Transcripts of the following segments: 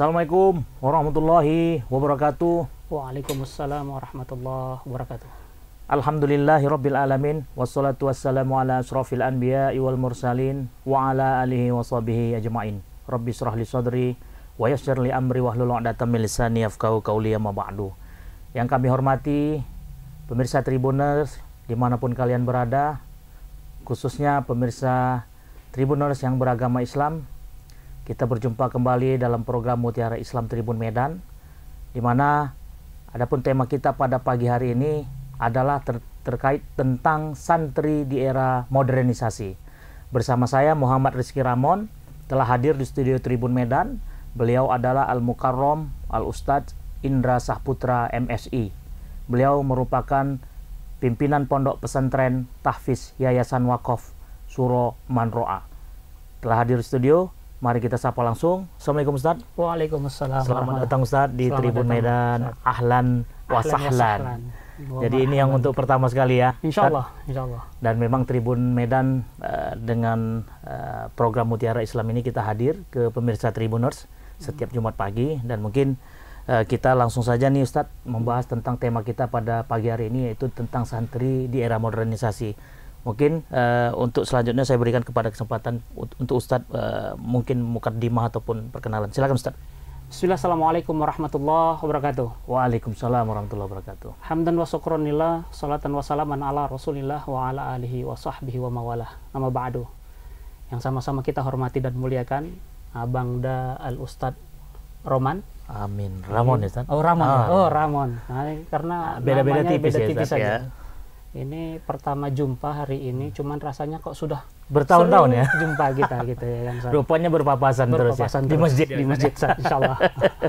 Assalamualaikum warahmatullahi wabarakatuh. Waalaikumsalam warahmatullahi wabarakatuh. Alhamdulillahi rabbil alamin wassalatu wassalamu ala asrafil anbiya wal mursalin wa ala alihi wa sahbihi ajma'in. Rabbi syrah li sadri wa yassir li amri wa hlulu adatam milisani yafqahu kauliya ma ba'du. Yang kami hormati pemirsa Tribuners dimanapun kalian berada, khususnya pemirsa Tribuners yang beragama Islam kita berjumpa kembali dalam program Mutiara Islam Tribun Medan, di mana adapun tema kita pada pagi hari ini adalah ter terkait tentang santri di era modernisasi. Bersama saya Muhammad Rizki Ramon telah hadir di studio Tribun Medan. Beliau adalah Al Mukarrom Al Ustadz Indra Sahputra MSI. Beliau merupakan pimpinan pondok pesantren Tahfiz Yayasan Wakaf Suro Manroa. Telah hadir di studio, Mari kita sapa langsung. Assalamualaikum Ustaz. Waalaikumsalam. Selamat datang Ustaz di Selamat Tribun datang, Medan. Ustaz. Ahlan wasahlan. Jadi ini yang untuk pertama sekali ya. Insya Allah. Insya Allah. Dan memang Tribun Medan uh, dengan uh, program Mutiara Islam ini kita hadir ke pemirsa Tribuners setiap Jumat pagi dan mungkin uh, kita langsung saja nih Ustaz membahas tentang tema kita pada pagi hari ini yaitu tentang santri di era modernisasi mungkin uh, untuk selanjutnya saya berikan kepada kesempatan untuk Ustadz uh, mungkin mukaddimah ataupun perkenalan. Silakan Ustadz. Bismillah, Assalamualaikum warahmatullahi wabarakatuh. Waalaikumsalam warahmatullahi wabarakatuh. Hamdan wa syukronillah, salatan wa salaman ala rasulillah wa ala alihi wa sahbihi wa mawalah. Nama ba'du. Yang sama-sama kita hormati dan muliakan, Abang Da Al-Ustad Roman. Amin. Ramon ya, Ustaz? Oh, Ramon. Ya? Ah. Oh, Ramon. Nah, karena beda-beda tipis beda tipis ya, tipis ya ini pertama jumpa hari ini hmm. cuman rasanya kok sudah bertahun-tahun ya jumpa kita gitu ya kan rupanya berpapasan, berpapasan terus, ya? terus di masjid di masjid insyaallah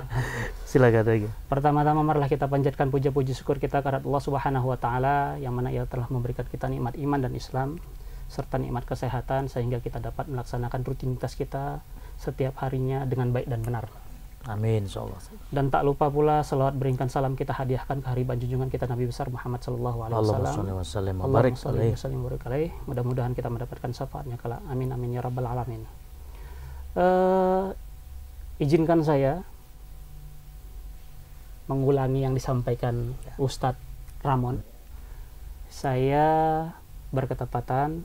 silakan lagi pertama-tama marilah kita panjatkan puja-puji syukur kita kepada Allah Subhanahu wa taala yang mana ia telah memberikan kita nikmat iman dan Islam serta nikmat kesehatan sehingga kita dapat melaksanakan rutinitas kita setiap harinya dengan baik dan benar Amin insyaallah. Dan tak lupa pula selawat berikan salam kita hadiahkan ke hari junjungan kita Nabi besar Muhammad sallallahu alaihi wasallam. Allahumma salli Mudah-mudahan kita mendapatkan syafaatnya kala. Amin amin ya rabbal alamin. Uh, izinkan saya mengulangi yang disampaikan ya. Ustadz Ramon. Saya berketepatan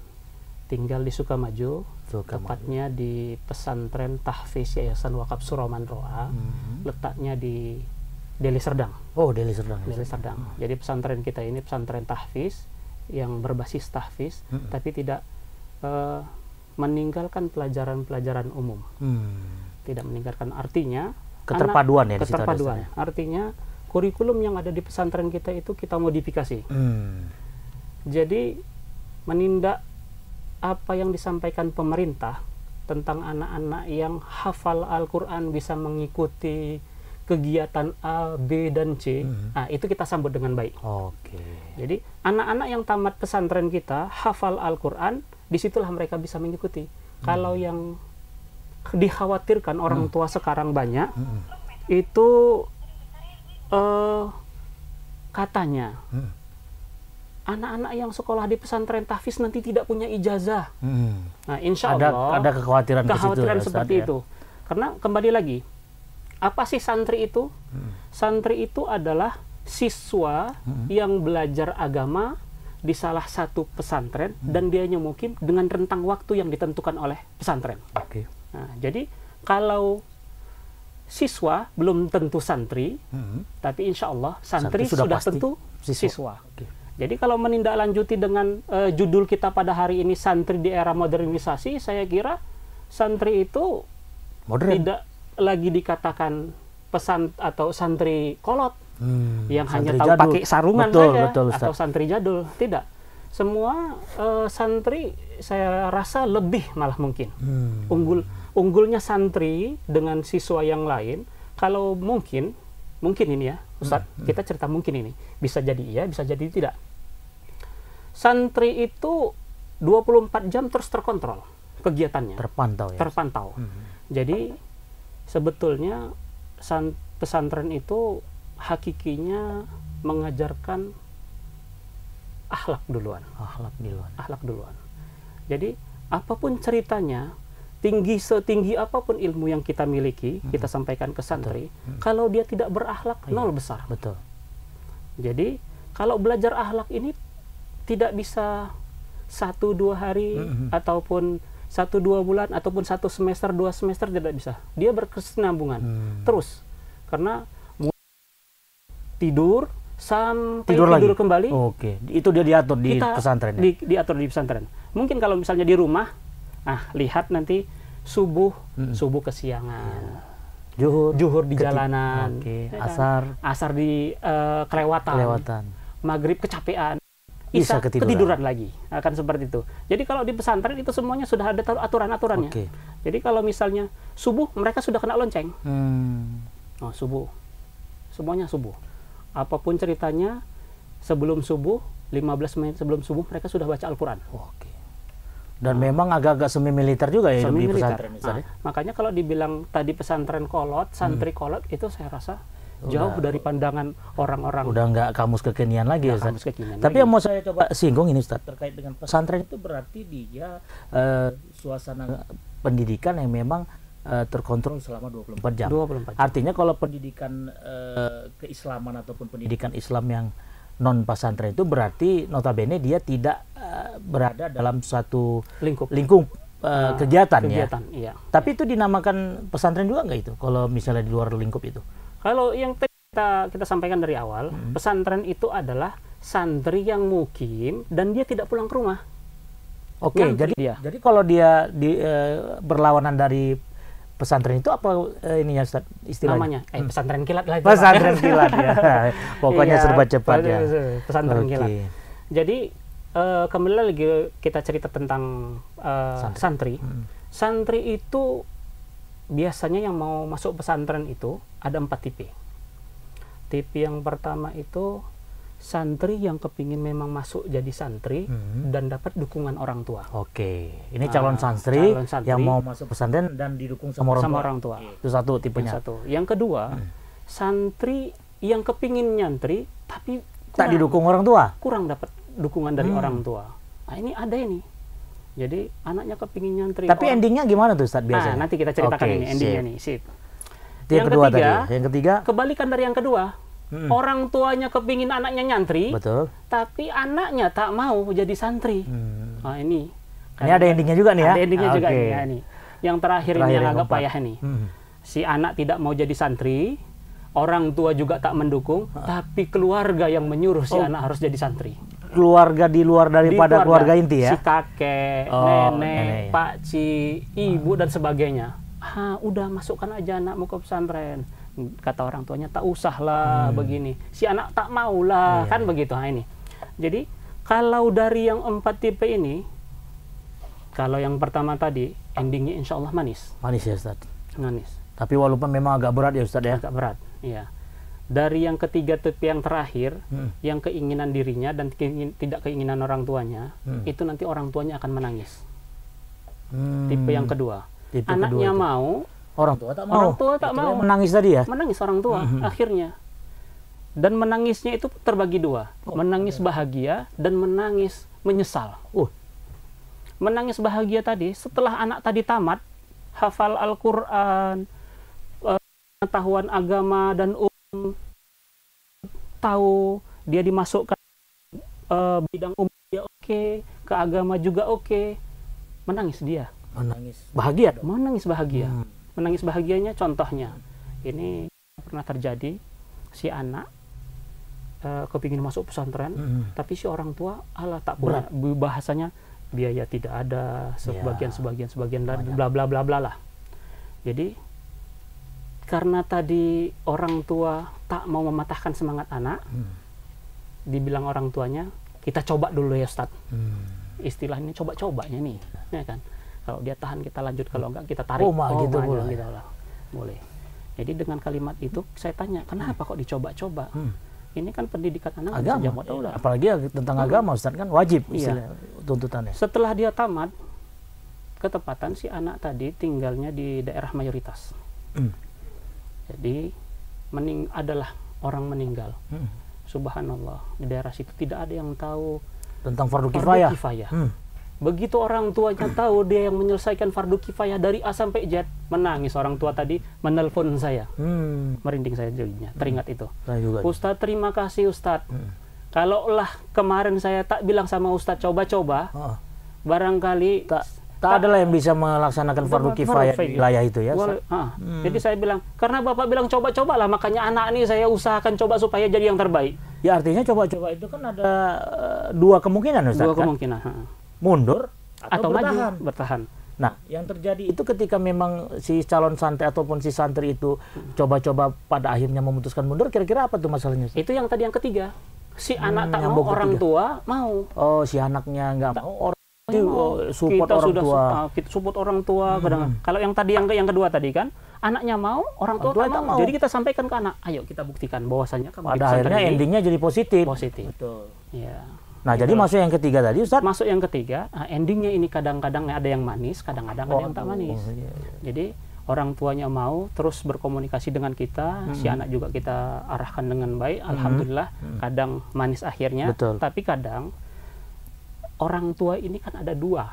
tinggal di Sukamaju Betul, gitu, tepatnya di pesantren Tahfiz Yayasan Wakaf Roa mm -hmm. letaknya di Deli Serdang. Oh, Deli Serdang. Deli Serdang. Mm -hmm. Jadi pesantren kita ini pesantren Tahfiz yang berbasis Tahfiz, mm -hmm. tapi tidak uh, meninggalkan pelajaran-pelajaran umum. Mm. Tidak meninggalkan artinya keterpaduan anak, ya. Keterpaduan. artinya kurikulum yang ada di pesantren kita itu kita modifikasi. Mm. Jadi menindak apa yang disampaikan pemerintah tentang anak-anak yang hafal Al-Quran bisa mengikuti kegiatan A, B, dan C, hmm nah, itu kita sambut dengan baik. Oke. Okay. Jadi anak-anak yang tamat pesantren kita hafal Al-Quran, disitulah mereka bisa mengikuti. hmm Kalau yang dikhawatirkan orang hmm tua sekarang banyak, hmm itu uh, katanya. hmm anak-anak yang sekolah di pesantren tahfiz nanti tidak punya ijazah. Hmm. Nah, insya ada, Allah ada kekhawatiran, kekhawatiran situ, seperti ya, itu. Karena kembali lagi, apa sih santri itu? Hmm. Santri itu adalah siswa hmm. yang belajar agama di salah satu pesantren hmm. dan dia nyemukim dengan rentang waktu yang ditentukan oleh pesantren. Okay. Nah, jadi kalau siswa belum tentu santri, hmm. tapi insya Allah santri, santri sudah, sudah tentu siswa. siswa. Okay. Jadi kalau menindaklanjuti dengan uh, judul kita pada hari ini santri di era modernisasi, saya kira santri itu Modern. tidak lagi dikatakan pesan atau santri kolot hmm, yang hanya tahu jadul. pakai sarungan betul, saja betul, atau santri jadul, tidak. Semua uh, santri saya rasa lebih malah mungkin hmm. unggul unggulnya santri dengan siswa yang lain kalau mungkin mungkin ini ya Ustadz hmm. kita hmm. cerita mungkin ini bisa jadi iya bisa jadi tidak santri itu 24 jam terus terkontrol kegiatannya terpantau ya terpantau hmm. jadi sebetulnya pesantren itu hakikinya mengajarkan akhlak duluan akhlak duluan akhlak duluan jadi apapun ceritanya tinggi setinggi apapun ilmu yang kita miliki hmm. kita sampaikan ke santri hmm. kalau dia tidak berakhlak ya. nol besar betul jadi kalau belajar akhlak ini tidak bisa satu dua hari hmm, hmm, hmm. ataupun satu dua bulan ataupun satu semester dua semester tidak bisa dia berkesinambungan hmm. terus karena tidur sampai tidur, tidur lagi? kembali oke itu dia diatur di pesantren ya? di, diatur di pesantren mungkin kalau misalnya di rumah ah lihat nanti subuh hmm. subuh kesiangan iya. juhur juhur di jalanan okay. Iya kan? asar asar di uh, kelewatan. kelewatan maghrib kecapean Isa ketiduran. ketiduran lagi akan seperti itu. Jadi kalau di pesantren itu semuanya sudah ada aturan aturannya. Okay. Jadi kalau misalnya subuh mereka sudah kena lonceng. Hmm. Oh subuh, semuanya subuh. Apapun ceritanya sebelum subuh 15 menit sebelum subuh mereka sudah baca Al-Quran. okay. Dan memang agak-agak semi militer juga ya semi -militer. pesantren. makanya kalau dibilang tadi pesantren kolot, santri hmm. kolot itu saya rasa jauh udah, dari pandangan orang-orang. Udah nggak kamus kekinian lagi, ya, Kamus kekinian Tapi lagi. yang mau saya coba singgung ini, Ustaz, terkait dengan pesantren itu berarti dia uh, suasana pendidikan yang memang uh, terkontrol selama 24 jam. 24 jam. Artinya kalau pendidikan uh, keislaman ataupun pendidikan Islam yang non pesantren itu berarti notabene dia tidak uh, berada dalam suatu lingkup lingkup uh, eh, kegiatan, ah, kegiatan ya. Iya. Tapi itu dinamakan pesantren juga nggak itu? Kalau misalnya di luar lingkup itu? Kalau yang kita kita sampaikan dari awal, hmm. pesantren itu adalah santri yang mukim dan dia tidak pulang ke rumah. Oke, okay, jadi dia. jadi kalau dia di, uh, berlawanan dari pesantren itu apa eh, ininya Ustaz istilahnya? Namanya eh hmm. pesantren kilat lah. Pesantren kilat ya. Pokoknya iya, serba cepat ya. Pesantren okay. kilat. Jadi uh, kembali lagi kita cerita tentang uh, santri. Santri. Hmm. santri itu biasanya yang mau masuk pesantren itu ada empat tipe. Tipe yang pertama itu santri yang kepingin memang masuk jadi santri hmm. dan dapat dukungan orang tua. Oke, ini ah, calon, santri, calon santri yang mau masuk pesantren dan didukung sama, sama orang tua. Orang tua. Itu satu tipenya. Yang satu. Yang kedua, hmm. santri yang kepingin nyantri tapi kurang, tak didukung orang tua. Kurang dapat dukungan dari hmm. orang tua. Nah, ini ada ini. Jadi anaknya kepingin nyantri. Tapi orang. Oh. endingnya gimana tuh Ustaz biasanya? Nah, nanti kita ceritakan okay, ini endingnya sip. nih, sip. Yang, yang kedua ketiga, tadi. yang ketiga kebalikan dari yang kedua Hmm. Orang tuanya kepingin anaknya nyantri, Betul. tapi anaknya tak mau jadi santri. Hmm. Nah, ini. Ini ada kan endingnya juga nih ya? Ada endingnya okay. juga ah, nih, ya, nih. Yang terakhir, terakhir ini yang agak payah nih. Hmm. Si anak tidak mau jadi santri, orang tua juga tak mendukung, hmm. tapi keluarga yang menyuruh si oh. anak harus jadi santri keluarga di luar daripada di keluarga, keluarga inti ya? Si kakek, oh, nenek, nenek ya. pakci, ibu ah. dan sebagainya. Ah, udah masukkan aja anakmu ke pesantren kata orang tuanya tak usahlah hmm. begini si anak tak maulah yeah. kan begitu nah, ini jadi kalau dari yang empat tipe ini kalau yang pertama tadi endingnya insya Allah manis manis ya Ustaz manis tapi walaupun memang agak berat ya Ustaz ya agak berat iya dari yang ketiga tipe yang terakhir hmm. yang keinginan dirinya dan keingin, tidak keinginan orang tuanya hmm. itu nanti orang tuanya akan menangis hmm. tipe yang kedua tipe anaknya kedua mau Orang tua tak mau. Orang oh. tua tak mau. Menangis tadi ya? Menangis orang tua mm -hmm. akhirnya. Dan menangisnya itu terbagi dua. Oh, menangis okay. bahagia dan menangis menyesal. Uh. Menangis bahagia tadi setelah anak tadi tamat hafal Al-Qur'an, eh, pengetahuan agama dan um tahu dia dimasukkan uh, bidang umum dia oke, okay, ke agama juga oke. Okay. Menangis dia. Menangis. Bahagia Menangis bahagia. Hmm menangis bahagianya contohnya ini pernah terjadi si anak e, kepingin masuk pesantren mm-hmm. tapi si orang tua ala tak berat bahasanya biaya tidak ada sebagian yeah. sebagian sebagian bla bla bla bla lah jadi karena tadi orang tua tak mau mematahkan semangat anak mm. dibilang orang tuanya kita coba dulu ya Ustadz mm. istilah ini coba-cobanya nih ya, ya kan kalau dia tahan kita lanjut, kalau enggak kita tarik. Oh, oh gitu, boleh. gitu lah. Boleh. Jadi dengan kalimat itu saya tanya, kenapa kok dicoba-coba? Hmm. Ini kan pendidikan anak agama. ya, Apalagi tentang hmm. agama, Ustaz kan wajib iya. tuntutannya. Setelah dia tamat, ketepatan si anak tadi tinggalnya di daerah mayoritas. Hmm. Jadi mening adalah orang meninggal. Hmm. Subhanallah, di daerah situ tidak ada yang tahu tentang fardu kifayah. Fardu kifayah. Hmm Begitu orang tuanya tahu dia yang menyelesaikan fardu kifayah dari A sampai Z, menangis orang tua tadi menelpon saya. Hmm. Merinding saya jadinya, teringat itu. Nah, terima kasih Ustadz. Hmm. Kalaulah kemarin saya tak bilang sama Ustadz coba-coba, oh. barangkali tak tak adalah yang bisa melaksanakan fardu kifayah di wilayah itu ya. Wal, ha. hmm. Jadi saya bilang, karena Bapak bilang coba-coba lah, makanya anak ini saya usahakan coba supaya jadi yang terbaik. Ya artinya coba-coba itu kan ada eh, dua kemungkinan Ustaz. Dua kan? kemungkinan. Ha mundur atau, atau bertahan. maju bertahan. Nah, yang terjadi itu ketika memang si calon santri ataupun si santri itu coba-coba pada akhirnya memutuskan mundur, kira-kira apa tuh masalahnya? Itu yang tadi yang ketiga. Si hmm, anak tak mau, orang ketiga. tua mau. Oh, si anaknya nggak mau. Orang Oh, support kita orang sudah tua. Ah, kita support orang tua. Hmm. Kadang, kalau yang tadi yang yang kedua tadi kan, anaknya mau, orang tua, orang tua tak, mau. mau. Jadi kita sampaikan ke anak, ayo kita buktikan bahwasannya kamu. Pada akhirnya endingnya jadi positif. Positif. Betul. Ya. Nah, gitu jadi masuk yang ketiga tadi, Ustaz? Masuk yang ketiga, ah, endingnya ini kadang-kadang ada yang manis, kadang-kadang oh, ada yang tak oh, manis. Oh, iya, iya. Jadi orang tuanya mau terus berkomunikasi dengan kita, -hmm. si anak juga kita arahkan dengan baik, hmm. alhamdulillah. -hmm. Kadang manis akhirnya, Betul. tapi kadang orang tua ini kan ada dua.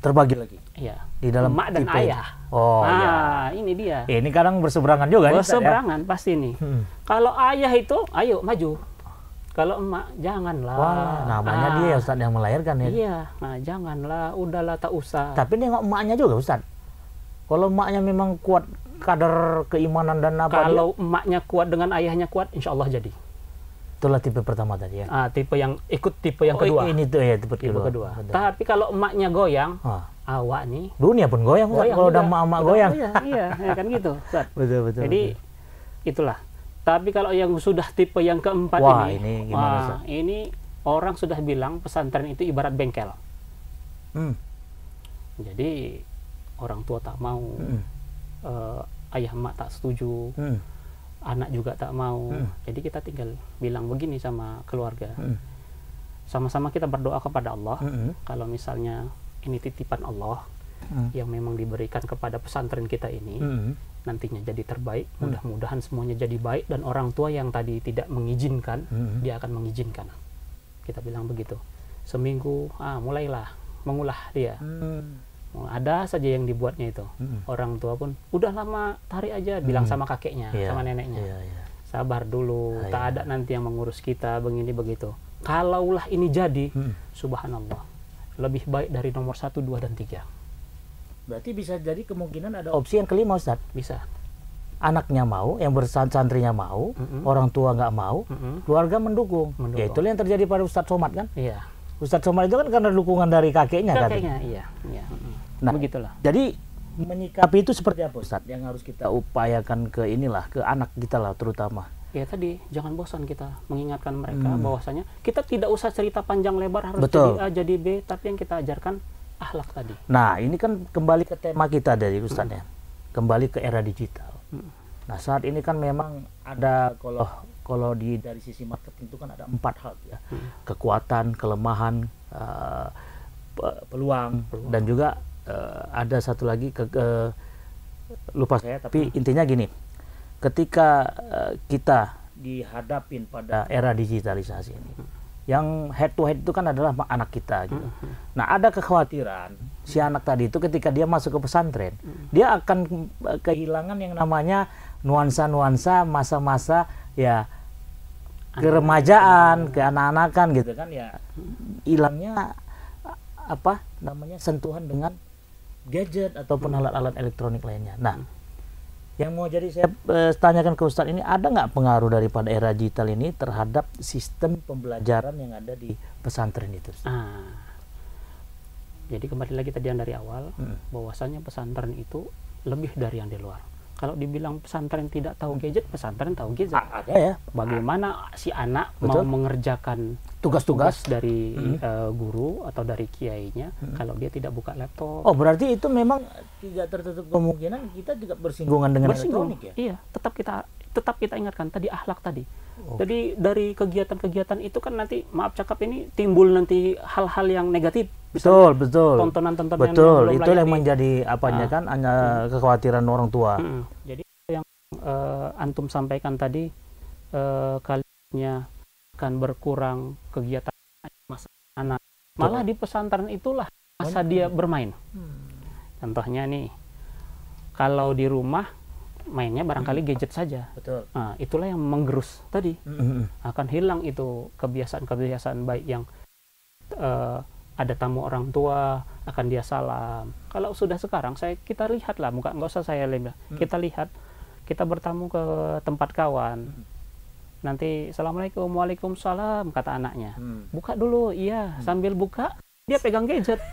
Terbagi lagi. Iya. Di dalam mak dan tipe. ayah. Oh, nah, iya. ini dia. Eh, ini kadang berseberangan juga kan, ya? berseberangan, ya? pasti nih. Hmm. Kalau ayah itu, ayo maju kalau emak janganlah. Wah, namanya ah. dia ya Ustaz yang melahirkan ya. Iya, nah janganlah, udahlah tak usah. Tapi nengok emaknya juga Ustaz. Kalau emaknya memang kuat kader keimanan dan apa Kalau dia? emaknya kuat dengan ayahnya kuat, insya Allah jadi. Itulah tipe pertama tadi ya. Ah, tipe yang ikut tipe yang oh, kedua. ini tuh ya tipe, tipe kedua. kedua. Tapi kalau emaknya goyang, ah. awak nih. Dunia pun goyang, goyang Kalau udah emak-emak goyang. Iya, iya, iya, kan gitu. Ustaz. Betul, betul. Jadi betul. itulah tapi kalau yang sudah tipe yang keempat wah, ini, ini wah, ini orang sudah bilang pesantren itu ibarat bengkel. Hmm. Jadi orang tua tak mau, hmm. uh, ayah mak tak setuju, hmm. anak juga tak mau. Hmm. Jadi kita tinggal bilang begini sama keluarga. sama hmm. Sama-sama kita berdoa kepada Allah. Hmm. Kalau misalnya ini titipan Allah, hmm. yang memang diberikan kepada pesantren kita ini hmm. nantinya jadi terbaik hmm. mudah-mudahan semuanya jadi baik dan orang tua yang tadi tidak mengizinkan hmm. dia akan mengizinkan kita bilang begitu seminggu ah mulailah mengulah dia hmm. Oh, ada saja yang dibuatnya itu hmm. orang tua pun udah lama tarik aja hmm. bilang sama kakeknya yeah. sama neneknya yeah, yeah. sabar dulu ah, iya. tak ada nanti yang mengurus kita begini begitu kalaulah ini jadi hmm. subhanallah lebih baik dari nomor satu dua dan tiga Berarti bisa jadi kemungkinan ada opsi yang kelima Ustaz. Bisa. Anaknya mau, yang bersantrinya mau, mm -hmm. orang tua nggak mau, mm -hmm. keluarga mendukung. mendukung. Ya itulah yang terjadi pada Ustadz Somad kan? Iya. Ustadz Somad itu kan karena dukungan dari kakeknya, kan? kakeknya iya. iya. Nah, begitulah. Jadi menyikapi itu seperti apa Ustadz? Yang harus kita upayakan ke inilah, ke anak kita lah terutama ya tadi jangan bosan kita mengingatkan mereka hmm. bahwasanya kita tidak usah cerita panjang lebar harus Betul. jadi A jadi B tapi yang kita ajarkan akhlak tadi. Nah, ini kan kembali ke tema kita dari Ustaz ya. Kembali ke era digital. Nah, saat ini kan memang ada kalau oh, kalau di dari sisi market itu kan ada empat hal ya. Kekuatan, kelemahan, uh, peluang, hmm, peluang dan juga uh, ada satu lagi ke, lupa saya tapi intinya gini. Ketika uh, kita dihadapin pada nah, era digitalisasi ini hmm yang head to head itu kan adalah anak kita gitu. Mm-hmm. Nah, ada kekhawatiran si anak tadi itu ketika dia masuk ke pesantren, mm-hmm. dia akan e, kehilangan yang namanya nuansa-nuansa masa-masa ya keremajaan, hmm. ke anakan gitu kan ya. Hmm. Hilangnya apa namanya sentuhan dengan gadget ataupun alat-alat elektronik lainnya. Nah, yang mau jadi saya eh, tanyakan ke Ustadz ini ada nggak pengaruh daripada era digital ini terhadap sistem pembelajaran yang ada di pesantren itu? Ah. Jadi kembali lagi tadi yang dari awal, hmm. bahwasannya pesantren itu lebih dari yang di luar kalau dibilang pesantren tidak tahu gadget, pesantren tahu gadget. Ah, ada ya. Bagaimana si anak Betul. mau mengerjakan tugas-tugas dari hmm. uh, guru atau dari kiainya hmm. kalau dia tidak buka laptop. Oh, berarti itu memang tidak tertutup kemungkinan kita juga bersinggungan dengan Bersinggung. elektronik ya? Iya, tetap kita tetap kita ingatkan tadi ahlak tadi. Okay. Jadi dari kegiatan-kegiatan itu kan nanti maaf cakap ini timbul nanti hal-hal yang negatif. Betul, betul. Tontonan-tontonan betul. yang itu yang menjadi apa nah. kan hanya hmm. kekhawatiran orang tua. Hmm. Jadi yang uh, antum sampaikan tadi uh, kalinya akan berkurang kegiatan masa anak. Malah di pesantren itulah masa dia bermain. Hmm. Contohnya nih kalau di rumah mainnya barangkali hmm. gadget saja. Betul. Nah, itulah yang menggerus tadi. Mm -hmm. Akan hilang itu kebiasaan-kebiasaan baik yang uh, ada tamu orang tua akan dia salam. Kalau sudah sekarang saya kita lihatlah, bukan nggak usah saya lihat. Ya. Mm Kita lihat kita bertamu ke tempat kawan. Hmm. Nanti assalamualaikum, waalaikumsalam kata anaknya. Mm. Buka dulu, iya. Mm. Sambil buka dia pegang gadget.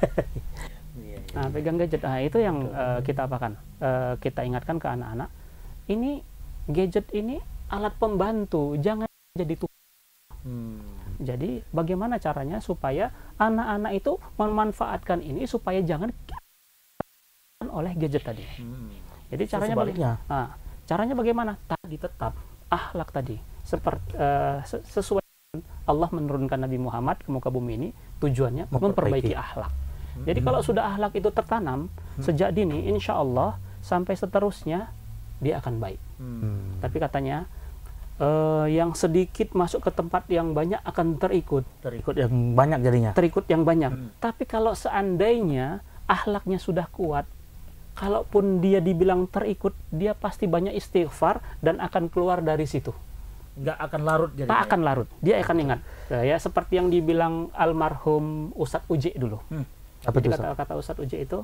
Iya, iya, nah iya. pegang gadget, nah itu yang uh, kita apakan, uh, kita ingatkan ke anak-anak ini gadget ini alat pembantu jangan jadi tuh hmm. jadi bagaimana caranya supaya anak-anak itu memanfaatkan ini supaya jangan oleh gadget tadi hmm. jadi caranya baliknya nah, caranya bagaimana tadi tetap akhlak tadi seperti uh, eh, sesuai Allah menurunkan Nabi Muhammad ke muka bumi ini tujuannya memperbaiki, memperbaiki akhlak hmm. jadi kalau sudah akhlak itu tertanam hmm. sejak dini insya Allah sampai seterusnya dia akan baik. Hmm. Tapi katanya uh, yang sedikit masuk ke tempat yang banyak akan terikut. Terikut yang banyak jadinya. Terikut yang banyak. Hmm. Tapi kalau seandainya ahlaknya sudah kuat, kalaupun dia dibilang terikut, dia pasti banyak istighfar dan akan keluar dari situ. Nggak akan larut jadi. Tak akan larut. Dia akan ingat. Uh, ya seperti yang dibilang almarhum Ustadz Uji dulu. Hmm. Apa itu, kata, kata Ustadz Uji itu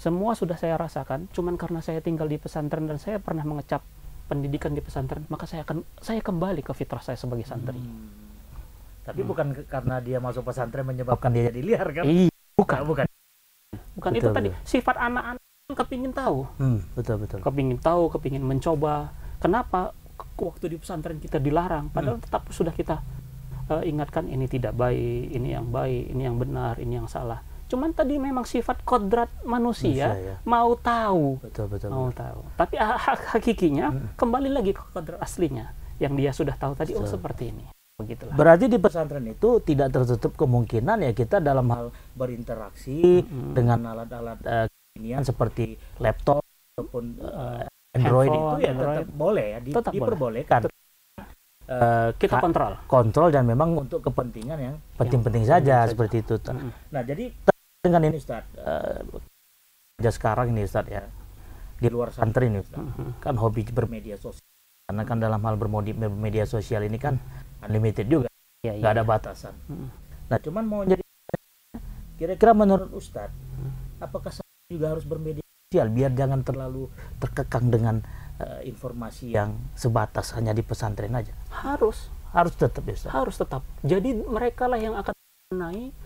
semua sudah saya rasakan cuman karena saya tinggal di pesantren dan saya pernah mengecap pendidikan di pesantren maka saya akan saya kembali ke fitrah saya sebagai santri hmm. tapi hmm. bukan karena dia masuk pesantren menyebabkan dia jadi liar kan iya bukan nah, bukan bukan betul, itu tadi betul. sifat anak-anak kan kepingin tahu hmm, betul betul kepingin tahu kepingin mencoba kenapa waktu di pesantren kita dilarang padahal hmm. tetap sudah kita uh, ingatkan ini tidak baik ini yang baik ini yang benar ini yang salah Cuman tadi memang sifat kodrat manusia, manusia ya. mau tahu, betul, betul, mau tahu. Tapi hak hakikinya hmm. kembali lagi ke kodrat aslinya yang dia sudah tahu tadi. Oh, betul. Oh seperti ini. Begitulah. Berarti di pesantren itu tidak tertutup kemungkinan ya kita dalam hal berinteraksi hmm. dengan alat-alat uh, seperti laptop ataupun uh, Android itu ya Android. tetap boleh ya di, tetap diperbolehkan. Boleh. Uh, eh, kita kontrol kontrol dan memang untuk kepentingan yang penting-penting saja, seperti itu. Nah jadi dengan ini Ustaz uh, sekarang ini Ustaz ya di luar santri ini Ustaz uh mm-hmm. -huh. kan hobi bermedia sosial karena kan dalam hal bermedia sosial ini kan unlimited juga ya, nggak ya. ada iya, batasan uh mm. -huh. nah cuman mau jadi kira-kira menurut Ustaz -huh. Mm. apakah saya juga harus bermedia sosial biar jangan terlalu terkekang dengan uh, informasi yang sebatas hanya di pesantren aja harus harus tetap ya Ustaz. harus tetap jadi mereka lah yang akan menaik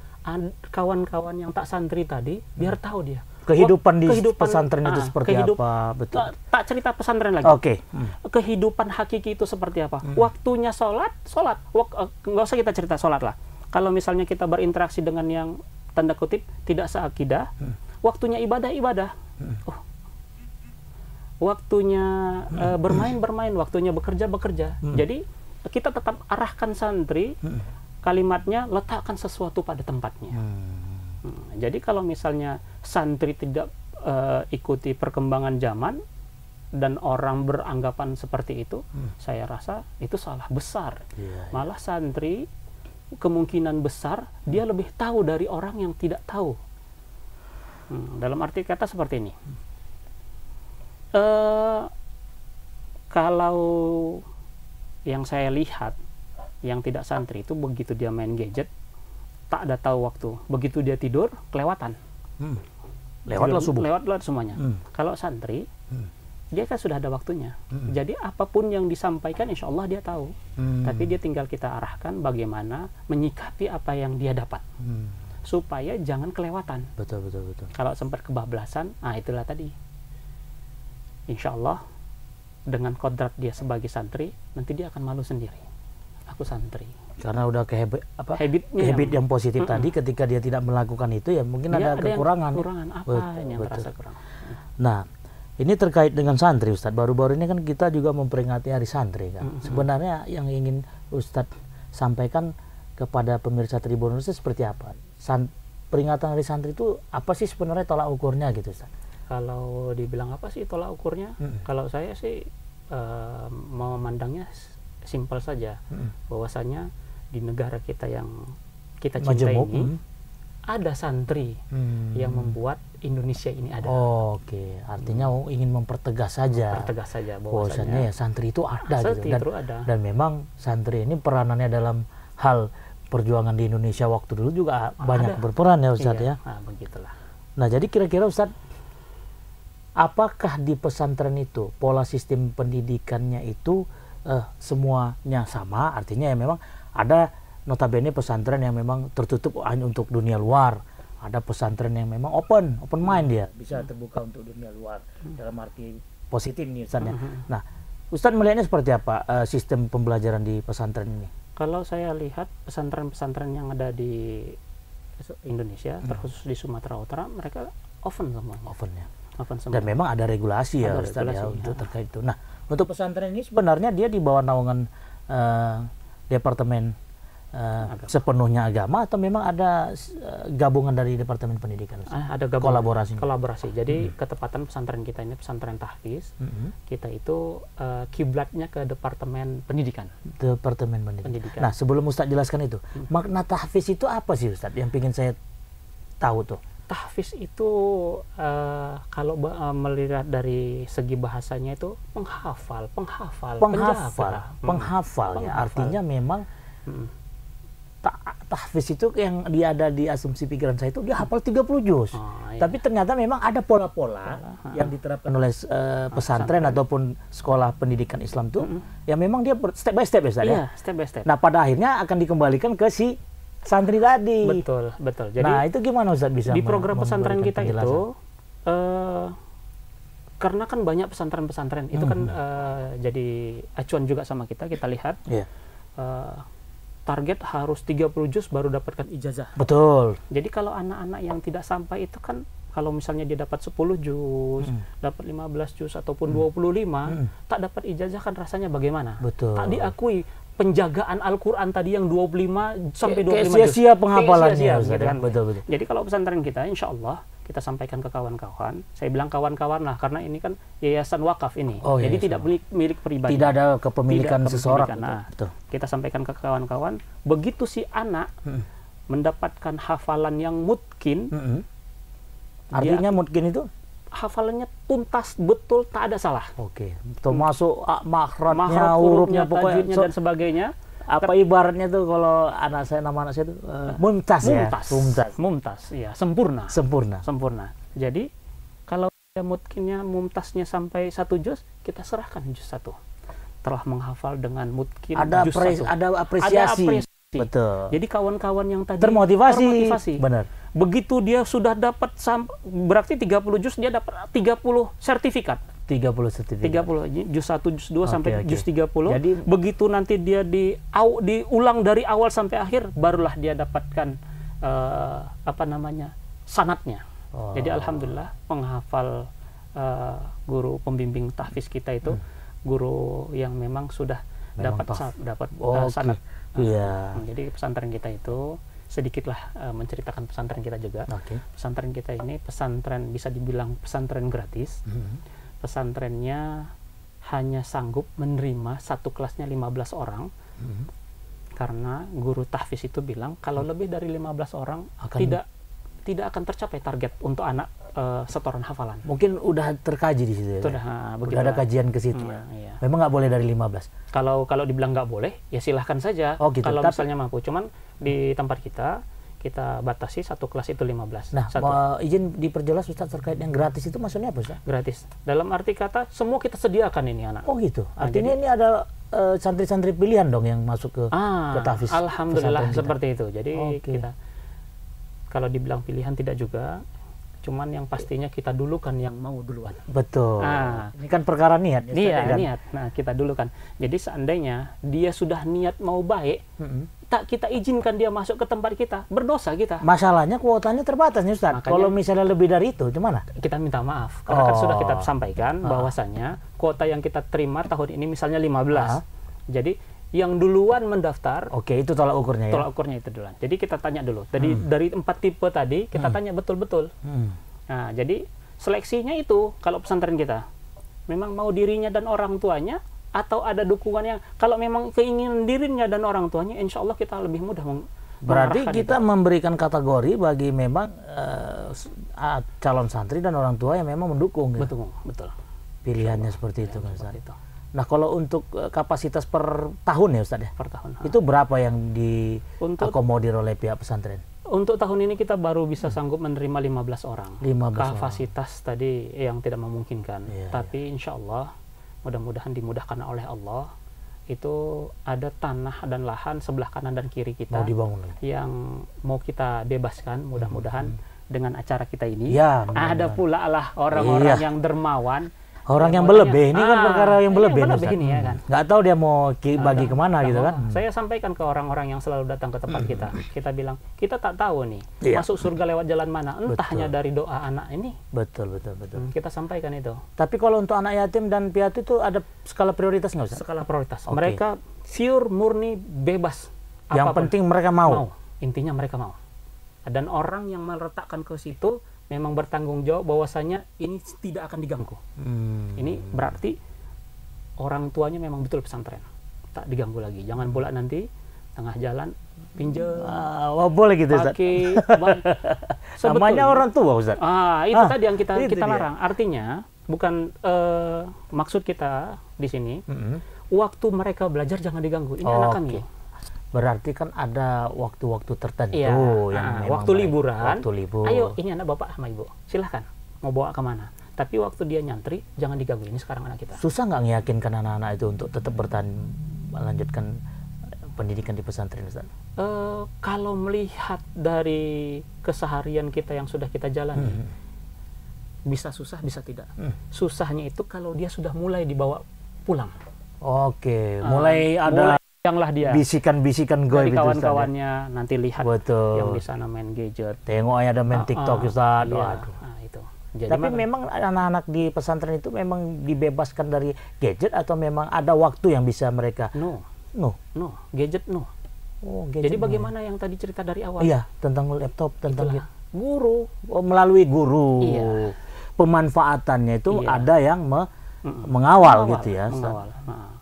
kawan-kawan yang tak santri tadi hmm. biar tahu dia kehidupan di kehidupan, pesantren itu ah, seperti kehidup, apa betul tak, tak cerita pesantren lagi oke okay. hmm. kehidupan hakiki itu seperti apa hmm. waktunya sholat sholat Wak, uh, nggak usah kita cerita sholat lah kalau misalnya kita berinteraksi dengan yang tanda kutip tidak seakidah hmm. waktunya ibadah ibadah hmm. oh. waktunya uh, hmm. eh, bermain bermain waktunya bekerja bekerja hmm. jadi kita tetap arahkan santri hmm kalimatnya letakkan sesuatu pada tempatnya. Hmm. Hmm, jadi kalau misalnya santri tidak uh, ikuti perkembangan zaman dan orang beranggapan seperti itu, hmm. saya rasa itu salah besar. Yeah, iya. Malah santri kemungkinan besar hmm. dia lebih tahu dari orang yang tidak tahu. Hmm, dalam arti kata seperti ini. Uh, kalau yang saya lihat yang tidak santri itu begitu dia main gadget tak ada tahu waktu begitu dia tidur kelewatan hmm. lewatlah subuh lah semuanya hmm. kalau santri hmm. dia kan sudah ada waktunya hmm. jadi apapun yang disampaikan insya Allah dia tahu hmm. tapi dia tinggal kita arahkan bagaimana menyikapi apa yang dia dapat hmm. supaya jangan kelewatan betul betul betul kalau sempat kebablasan ah itulah tadi insya Allah dengan kodrat dia sebagai santri nanti dia akan malu sendiri aku santri karena udah ke habit apa habitnya habit yang, yang positif uh -uh. tadi ketika dia tidak melakukan itu ya mungkin dia ada, ada kekurangan kekurangan apa betul, yang betul. terasa kurang mm. nah ini terkait dengan santri Ustadz baru-baru ini kan kita juga memperingati hari santri kan uh -huh. sebenarnya yang ingin Ustadz sampaikan kepada pemirsa tribun itu seperti apa San, peringatan hari santri itu apa sih sebenarnya tolak ukurnya gitu Ustadz kalau dibilang apa sih tolak ukurnya uh -huh. kalau saya sih uh, memandangnya simpel saja hmm. bahwasanya di negara kita yang kita cintai Majemuk. ini ada santri hmm. yang membuat Indonesia ini ada. Oh, Oke, okay. artinya hmm. ingin mempertegas saja. Mempertegas saja bahwasanya ya santri itu ada gitu. Dan, itu ada. dan memang santri ini peranannya dalam hal perjuangan di Indonesia waktu dulu juga ah, banyak ada. berperan ya Ustaz iya. ya. Nah, begitulah. Nah, jadi kira-kira Ustaz apakah di pesantren itu pola sistem pendidikannya itu uh, semuanya sama artinya ya memang ada notabene pesantren yang memang tertutup hanya untuk dunia luar ada pesantren yang memang open open mind dia bisa terbuka untuk dunia luar dalam arti positif nih Ustaznya. Mm-hmm. Nah, Ustadz melihatnya seperti apa uh, sistem pembelajaran di pesantren ini? Kalau saya lihat pesantren-pesantren yang ada di Indonesia, nah. terkhusus di Sumatera Utara, mereka open semua. Open ya. Dan memang ada regulasi ya, ada ya, regulasi, ya untuk terkait itu. Nah, untuk pesantren ini sebenarnya dia di bawah naungan uh, departemen uh, agama. sepenuhnya agama atau memang ada uh, gabungan dari departemen pendidikan? Ah, ada gabungan, kolaborasi. Kolaborasi. Jadi hmm. ketepatan pesantren kita ini pesantren tahfiz. Hmm. Kita itu uh, kiblatnya ke departemen pendidikan. Departemen pendidikan. pendidikan. Nah, sebelum Ustadz jelaskan itu, hmm. makna tahfiz itu apa sih Ustadz yang ingin saya tahu tuh? tahfiz itu uh, kalau uh, melihat dari segi bahasanya itu penghafal, penghafal, penghafal, penjaga. Hmm. penghafal, ya. Penghafal. Artinya memang hmm. ta tahfiz itu yang dia ada di asumsi pikiran saya itu dia hafal 30 juz. Oh, iya. Tapi ternyata memang ada pola-pola ah. yang diterapkan oleh uh, pesantren ataupun sekolah pendidikan Islam itu hmm. yang memang dia step by step ya, ya Iya, step by step. Nah, pada akhirnya akan dikembalikan ke si santri tadi. Betul, betul. Jadi Nah, itu gimana Ustaz bisa Di program pesantren kita penjelasan? itu uh, eh, karena kan banyak pesantren-pesantren itu kan, hmm. kan uh, jadi acuan juga sama kita, kita lihat. Yeah. Iya. Uh, target harus 30 juz baru dapatkan ijazah. Betul. Jadi kalau anak-anak yang tidak sampai itu kan kalau misalnya dia dapat 10 juz, hmm. dapat 15 juz ataupun hmm. 25, hmm. tak dapat ijazah kan rasanya bagaimana? Betul. Tak diakui penjagaan Al-Qur'an tadi yang 25 sampai 25 sia-sia penghafalannya sia gitu, kan. gitu kan. Betul betul. Jadi kalau pesantren kita insya Allah kita sampaikan ke kawan-kawan. Saya bilang kawan-kawan lah karena ini kan yayasan wakaf ini. Oh, Jadi tidak milik, milik pribadi. Tidak ada kepemilikan seseorang. Nah, betul. kita sampaikan ke kawan-kawan. Begitu si anak hmm. mendapatkan hafalan yang mungkin. Hmm. Artinya mungkin itu hafalannya tuntas betul tak ada salah. Oke. Termasuk hmm. hurufnya, ah, pokoknya so, dan sebagainya. Apa ibaratnya tuh kalau anak saya nama anak saya itu uh, mumtaz, eh, mumtaz ya. Mumtaz. Mumtaz, iya, sempurna. Sempurna. Sempurna. Jadi kalau ya, mutkinnya mumtaznya sampai satu juz, kita serahkan juz satu. Telah menghafal dengan mungkin ada juz satu. Ada apresiasi. Ada apresiasi. Betul. Jadi kawan-kawan yang tadi termotivasi. termotivasi. Benar Begitu dia sudah dapat berarti 30 juz dia dapat 30 sertifikat. 30 sertifikat. 30 juz 1, juz 2 okay, sampai okay. juz 30. Jadi begitu nanti dia di au, diulang dari awal sampai akhir barulah dia dapatkan uh, apa namanya? sanatnya. Oh. Jadi alhamdulillah penghafal uh, guru pembimbing tahfiz kita itu hmm. guru yang memang sudah memang dapat sa dapat oh, uh, sanat. Okay. Iya. Yeah. jadi pesantren kita itu sedikitlah uh, menceritakan pesantren kita juga. Okay. Pesantren kita ini pesantren bisa dibilang pesantren gratis. Mm-hmm. Pesantrennya hanya sanggup menerima satu kelasnya 15 orang. Mm-hmm. Karena guru tahfiz itu bilang kalau mm-hmm. lebih dari 15 orang akan tidak tidak akan tercapai target untuk anak uh, setoran hafalan. Mungkin udah terkaji di situ. Ya? Udah, ya? ada kajian ke situ. Hmm, ya. Memang nggak boleh dari 15. Kalau kalau dibilang nggak boleh, ya silahkan saja. Oh gitu. Kalau tapi, misalnya mampu, cuman di tempat kita kita batasi satu kelas itu 15. Nah, satu. izin diperjelas Ustaz terkait yang gratis itu maksudnya apa Ustaz? Gratis. Dalam arti kata semua kita sediakan ini anak. Oh gitu. Nah, Artinya jadi, ini ada eh, santri-santri uh, pilihan dong yang masuk ke ah, ke tafis. Alhamdulillah seperti itu. Jadi okay. kita kalau dibilang pilihan tidak juga Cuman yang pastinya kita dulu kan yang mau duluan. Betul. Nah, ini kan perkara niat. Ya, iya kan? niat. Nah kita dulu kan. Jadi seandainya dia sudah niat mau baik, mm -hmm. tak kita izinkan dia masuk ke tempat kita, berdosa kita. Masalahnya kuotanya terbatas nih Ustaz. Kalau misalnya lebih dari itu, gimana? Kita minta maaf. Karena oh. kan sudah kita oh. sampaikan ah. bahwasanya kuota yang kita terima tahun ini misalnya 15. belas. Ah. Jadi yang duluan mendaftar. Oke, itu tolak ukurnya ya. Tolak ukurnya itu duluan. Jadi kita tanya dulu. Tadi hmm. dari empat tipe tadi kita hmm. tanya betul-betul. Hmm. Nah, jadi seleksinya itu kalau pesantren kita memang mau dirinya dan orang tuanya atau ada dukungan yang kalau memang keinginan dirinya dan orang tuanya, insya Allah kita lebih mudah meng Berarti kita itu. memberikan kategori bagi memang uh, calon santri dan orang tua yang memang mendukung. Betul, ya? betul. Pilihannya betul. seperti itu, Pilihan Mas itu. Nah, kalau untuk eh, kapasitas per tahun ya Ustaz ya? Per tahun. Itu berapa yang diakomodir oleh pihak pesantren? Untuk tahun ini kita baru bisa sanggup menerima 15 orang. 15 Kapasitas orang. tadi yang tidak memungkinkan. Ya, Tapi ya. insya Allah, mudah-mudahan dimudahkan oleh Allah. Itu ada tanah dan lahan sebelah kanan dan kiri kita. Mau dibangun. Yang mau kita bebaskan mudah-mudahan hmm. hmm. dengan acara kita ini. Ya, mudah Ada pula lah orang-orang ya. yang dermawan orang iya, yang berlebih ini kan ah, perkara yang iya, berlebih, nih ya, kan nggak tahu dia mau bagi kemana gitu kan hmm. saya sampaikan ke orang-orang yang selalu datang ke tempat kita hmm. kita bilang kita tak tahu nih iya. masuk surga lewat jalan mana entahnya dari doa anak ini betul betul betul hmm, kita sampaikan itu tapi kalau untuk anak yatim dan piatu itu ada skala prioritas nggak usah skala prioritas mereka pure murni bebas yang penting mereka mau. mau intinya mereka mau dan orang yang meletakkan ke situ memang bertanggung jawab bahwasanya ini tidak akan diganggu. Hmm. Ini berarti orang tuanya memang betul pesantren, tak diganggu lagi. Jangan pula nanti tengah jalan pinjam ah, wah boleh gitu Ustaz. Pakai namanya orang tua Ustaz. Ah, itu ah, tadi yang kita kita dia. Artinya bukan uh, maksud kita di sini. Mm -hmm. Waktu mereka belajar jangan diganggu. Ini oh, anak kami. Okay Berarti kan ada waktu-waktu tertentu ya. yang ah, waktu liburan. Waktu libur. Ayo, ini anak bapak sama ibu, silahkan mau bawa kemana. Tapi waktu dia nyantri, jangan diganggu. Ini sekarang anak kita. Susah nggak meyakinkan anak-anak itu untuk tetap bertahan melanjutkan eh, pendidikan di pesantren Ustaz? Uh, kalau melihat dari keseharian kita yang sudah kita jalani, hmm. bisa susah, bisa tidak. Hmm. Susahnya itu kalau dia sudah mulai dibawa pulang. Oke, okay. Eh, mulai uh, ada mulai sayanglah dia bisikan-bisikan gue dari kawan-kawannya nanti lihat Betul. yang di sana main gadget tengok ya ada main uh, TikTok uh, Ustaz iya. Aduh. Nah, itu. Jadi tapi mana? memang anak-anak di pesantren itu memang dibebaskan dari gadget atau memang ada waktu yang bisa mereka no no no gadget no oh, gadget jadi bagaimana no. yang tadi cerita dari awal iya tentang laptop tentang Itulah. guru oh, melalui guru iya. pemanfaatannya itu iya. ada yang me mengawal, mengawal gitu ya mengawal. Nah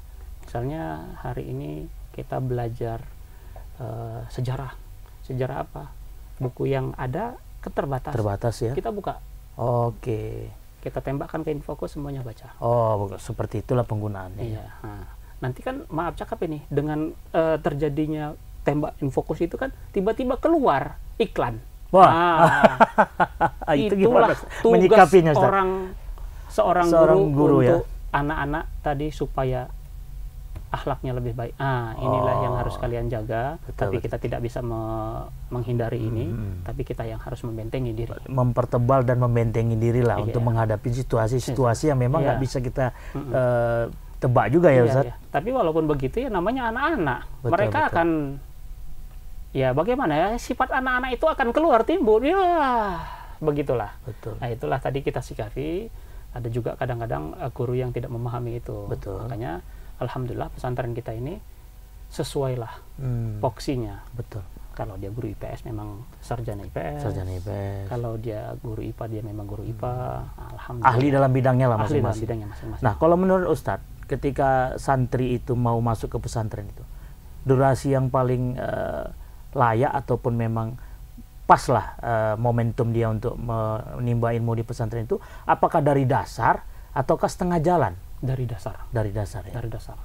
misalnya hari ini kita belajar uh, sejarah sejarah apa buku yang ada keterbatas terbatas ya kita buka oke kita tembakkan ke infokus semuanya baca oh seperti itulah penggunaannya iya nah, nanti kan maaf cakap ini dengan uh, terjadinya tembak infokus itu kan tiba-tiba keluar iklan Wah, nah, itu itulah tugas orang seorang, seorang guru, guru ya? untuk anak-anak tadi supaya Akhlaknya lebih baik. Ah, inilah oh. yang harus oh. kalian jaga, betul, tapi betul. kita tidak bisa me menghindari hmm. ini, hmm. tapi kita yang harus membentengi diri. Mempertebal dan membentengi diri lah iya. untuk menghadapi situasi-situasi iya. yang memang nggak iya. bisa kita mm -mm. Uh, tebak juga ya, iya, Ustaz. Iya. Tapi walaupun begitu ya namanya anak-anak, mereka betul. akan ya bagaimana ya sifat anak-anak itu akan keluar timbul. Ya, begitulah. Betul. Nah, itulah tadi kita sikapi ada juga kadang-kadang eh, guru yang tidak memahami itu. Betul. Makanya alhamdulillah pesantren kita ini sesuailah hmm. poksinya Betul. Kalau dia guru IPS memang sarjana IPS. Sarjana IPS. Kalau dia guru IPA dia memang guru IPA. Hmm. Alhamdulillah. Ahli dalam bidangnya lah masing-masing. Ahli dalam bidangnya masing-masing. Nah, kalau menurut Ustadz, ketika santri itu mau masuk ke pesantren itu, durasi yang paling uh, layak ataupun memang pas lah uh, eh, momentum dia untuk menimba ilmu di pesantren itu, apakah dari dasar ataukah setengah jalan? Dari dasar. Dari dasar ya. Dari dasar.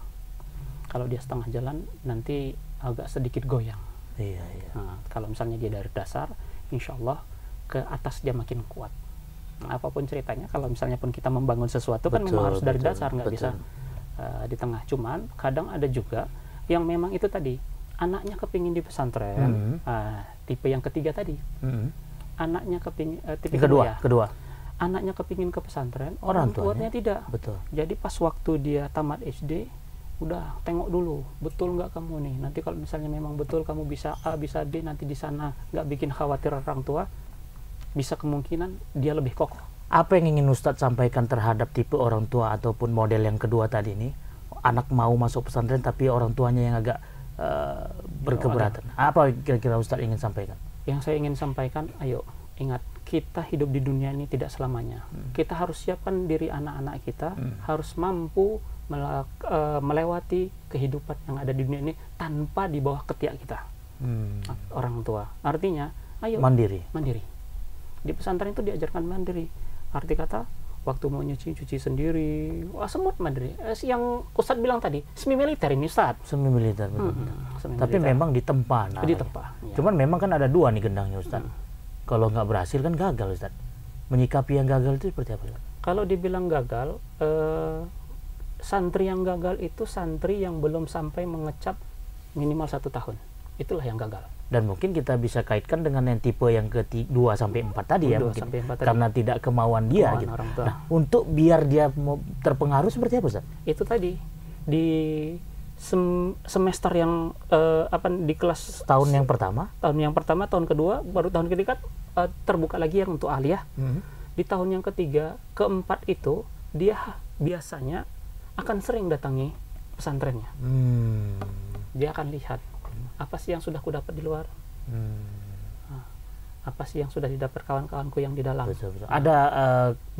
Kalau dia setengah jalan nanti agak sedikit goyang. Iya, iya. Nah, kalau misalnya dia dari dasar, insya Allah ke atas dia makin kuat. Nah, apapun ceritanya, kalau misalnya pun kita membangun sesuatu betul, kan memang harus dari betul, dasar, nggak bisa uh, di tengah. Cuman kadang ada juga yang memang itu tadi anaknya kepingin di pesantren, mm -hmm. uh, tipe yang ketiga tadi, mm -hmm. anaknya kepingin uh, tipe kedua, kedua. kedua anaknya kepingin ke pesantren orang, orang tuanya, tidak betul jadi pas waktu dia tamat SD udah tengok dulu betul nggak kamu nih nanti kalau misalnya memang betul kamu bisa A bisa D nanti di sana nggak bikin khawatir orang tua bisa kemungkinan dia lebih kokoh apa yang ingin Ustadz sampaikan terhadap tipe orang tua ataupun model yang kedua tadi ini anak mau masuk pesantren tapi orang tuanya yang agak uh, berkeberatan apa kira-kira Ustadz ingin sampaikan yang saya ingin sampaikan ayo ingat kita hidup di dunia ini tidak selamanya. Hmm. Kita harus siapkan diri anak-anak kita, hmm. harus mampu eh, melewati kehidupan yang ada di dunia ini tanpa di bawah ketiak kita. Hmm. Orang tua. Artinya, ayo mandiri. Mandiri. Di pesantren itu diajarkan mandiri. Arti kata waktu mau nyuci cuci sendiri, wah semut mandiri. Eh, yang Ustadz bilang tadi, semi militer ini Ustadz. Semi militer. Hmm, Tapi memang ditempa. Nah, ditempa. Ya. Cuman iya. memang kan ada dua nih gendangnya Ustadz. Hmm kalau nggak berhasil kan gagal Ustaz. Menyikapi yang gagal itu seperti apa Ustaz? Kalau dibilang gagal, eh, santri yang gagal itu santri yang belum sampai mengecap minimal satu tahun. Itulah yang gagal. Dan mungkin kita bisa kaitkan dengan yang tipe yang ke 2 sampai 4 tadi ya mungkin. Tadi. Karena tidak kemauan dia kemauan gitu. Orang tua. Nah, untuk biar dia terpengaruh seperti apa Ustaz? Itu tadi di sem semester yang uh, apa di kelas tahun yang pertama tahun yang pertama tahun kedua baru tahun ketiga uh, terbuka lagi yang untuk alia mm-hmm. di tahun yang ketiga keempat itu dia biasanya akan sering datangi pesantrennya mm. dia akan lihat apa sih yang sudah ku dapat di luar mm apa sih yang sudah didapat kawan-kawanku yang di dalam. Ada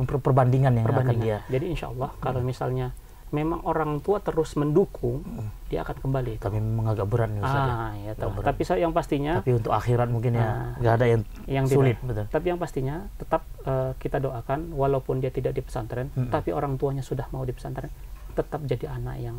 uh, perbandingan yang perbandingan. akan dia. Jadi insya Allah hmm. kalau misalnya memang orang tua terus mendukung, hmm. dia akan kembali. Tapi memang agak berat nih ya. Ah, ya, tahu. Berat. Tapi yang pastinya Tapi untuk akhirat mungkin ya ah. nggak ada yang, yang sulit, tidak. betul. Tapi yang pastinya tetap uh, kita doakan walaupun dia tidak di pesantren, hmm. tapi orang tuanya sudah mau di pesantren, tetap jadi anak yang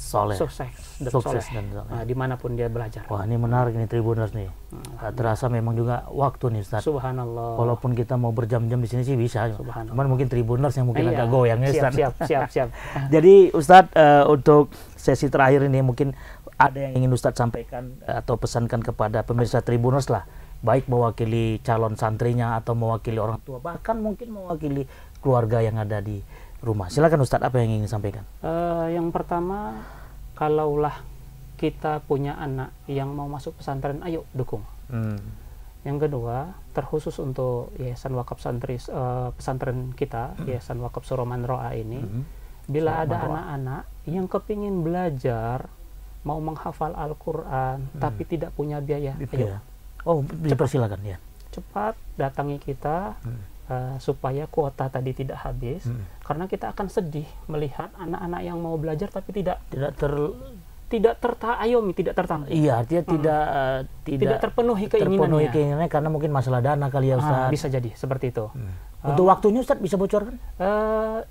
soleh. sukses dan sukses soleh, dan soleh. Nah, dimanapun dia belajar. Wah ini menarik nih Tribuners nih. Hmm. Terasa memang juga waktu nih Ustaz. Subhanallah. Walaupun kita mau berjam-jam di sini sih bisa. Subhanallah. Cuman mungkin Tribuners yang mungkin eh, agak iya. goyang ya Siap, siap, siap. siap. Jadi Ustaz uh, untuk sesi terakhir ini mungkin ada yang ingin Ustaz sampaikan eh, atau pesankan kepada pemirsa Tribuners lah. Baik mewakili calon santrinya atau mewakili orang tua bahkan mungkin mewakili keluarga yang ada di rumah. Silakan Ustadz, apa yang ingin sampaikan? Uh, eh, yang pertama, kalaulah kita punya anak yang mau masuk pesantren, ayo dukung. Hmm. Yang kedua, terkhusus untuk Yayasan Wakaf Santri uh, pesantren kita, hmm. Yayasan Wakaf Suroman Roa ini, hmm. bila Suroman ada anak-anak yang kepingin belajar, mau menghafal Al-Quran, hmm. tapi tidak punya biaya, Itu ayo. Ya. Oh, dipersilakan ya. Cepat datangi kita. Hmm Eh, supaya kuota tadi tidak habis hmm. karena kita akan sedih melihat anak-anak yang mau belajar tapi tidak tidak ter tidak tertayomi, tidak tertang Iya, dia hmm. tidak eh, tidak, tidak terpenuhi keinginannya. Terpenuhi keinginannya karena mungkin masalah dana kali ya ah, Ustaz. Ah, bisa jadi seperti itu. Hmm. Eh, Untuk um, waktunya Ustaz bisa bocorkan? Uh,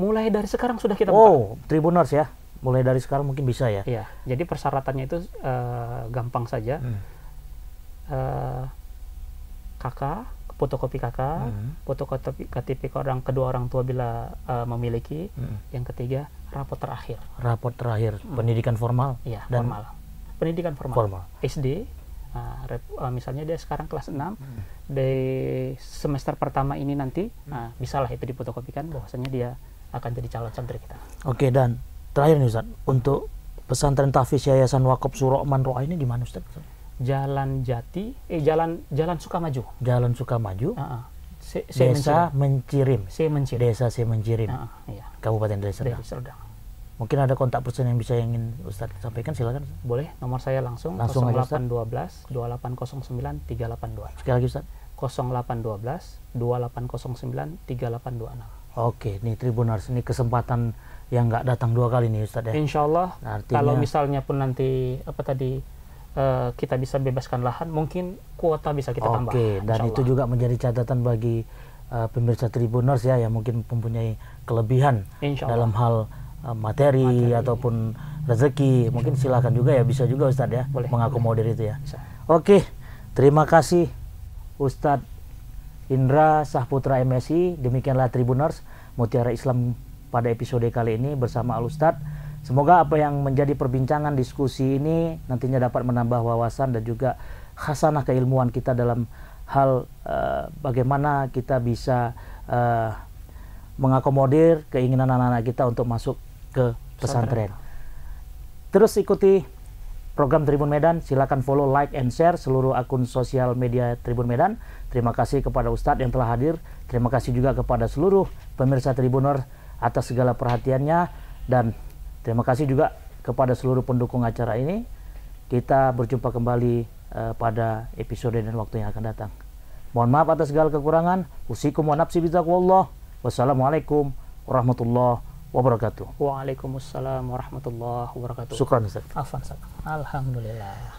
mulai dari sekarang sudah kita Oh, buka. Tribuners ya. Mulai dari sekarang mungkin bisa ya. Iya. Jadi persyaratannya itu uh, gampang saja. Hmm. Uh, kakak fotokopi kakak, hmm. fotokopi KTP orang kedua orang tua bila uh, memiliki, hmm. yang ketiga rapot terakhir. Rapot terakhir, hmm. pendidikan formal. Iya, dan formal. Pendidikan formal. formal. SD, uh, ah, rep, uh, misalnya dia sekarang kelas 6, hmm. dari semester pertama ini nanti, hmm. nah, bisalah itu dipotokopikan bahwasanya dia akan jadi calon santri kita. Oke, dan terakhir nih Ustaz, untuk pesantren Tafis Yayasan Wakop Surokman Roa ini di mana Ustaz? Jalan Jati, eh Jalan Jalan Sukamaju. Jalan Sukamaju. Uh -uh. Se Se Desa Mencirim. Se Mencirim. Desa Se Mencirim. Uh ah, -uh. Iya. Kabupaten Deli Serdang. Deli Serdang. Mungkin ada kontak person yang bisa yang ingin Ustaz sampaikan silakan. Boleh, nomor saya langsung, langsung 0812 2809 382. Sekali lagi Ustaz. 0812 2809 3826. Oke, ini Tribunars ini kesempatan yang nggak datang dua kali nih Ustaz ya. Insya Allah, Artinya, kalau misalnya pun nanti apa tadi Eh, kita bisa bebaskan lahan, mungkin kuota bisa kita tambah. Oke, dan itu juga menjadi catatan bagi uh, pemirsa Tribuners ya yang mungkin mempunyai kelebihan dalam hal uh, materi, materi ataupun rezeki. Mungkin silakan juga ya bisa juga Ustadz ya Boleh. mengakomodir itu ya. Bisa. Oke, terima kasih Ustadz Indra Sahputra MSI. Demikianlah Tribuners Mutiara Islam pada episode kali ini bersama Al Ustadz Semoga apa yang menjadi perbincangan diskusi ini nantinya dapat menambah wawasan dan juga khasanah keilmuan kita dalam hal uh, bagaimana kita bisa uh, mengakomodir keinginan anak-anak kita untuk masuk ke pesantren. Terus ikuti program Tribun Medan. Silakan follow, like, and share seluruh akun sosial media Tribun Medan. Terima kasih kepada Ustadz yang telah hadir. Terima kasih juga kepada seluruh pemirsa Tribuner atas segala perhatiannya. Dan Terima kasih juga kepada seluruh pendukung acara ini. Kita berjumpa kembali uh, pada episode dan waktu yang akan datang. Mohon maaf atas segala kekurangan. Usikum wa nafsi bizakwallah. Wassalamualaikum warahmatullahi wabarakatuh. Waalaikumsalam warahmatullahi wabarakatuh. Syukran Ustaz. Afan Alhamdulillah.